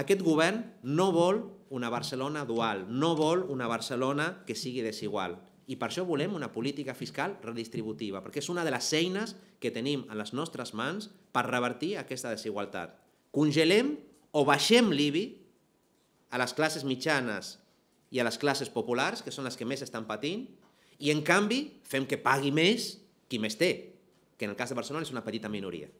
Aquest govern no vol una Barcelona dual, no vol una Barcelona que sigui desigual. I per això volem una política fiscal redistributiva, perquè és una de les eines que tenim a les nostres mans per revertir aquesta desigualtat. Congelem o baixem l'IBI a les classes mitjanes i a les classes populars, que són les que més estan patint, i en canvi fem que pagui més qui més té, que en el cas de Barcelona és una petita minoria.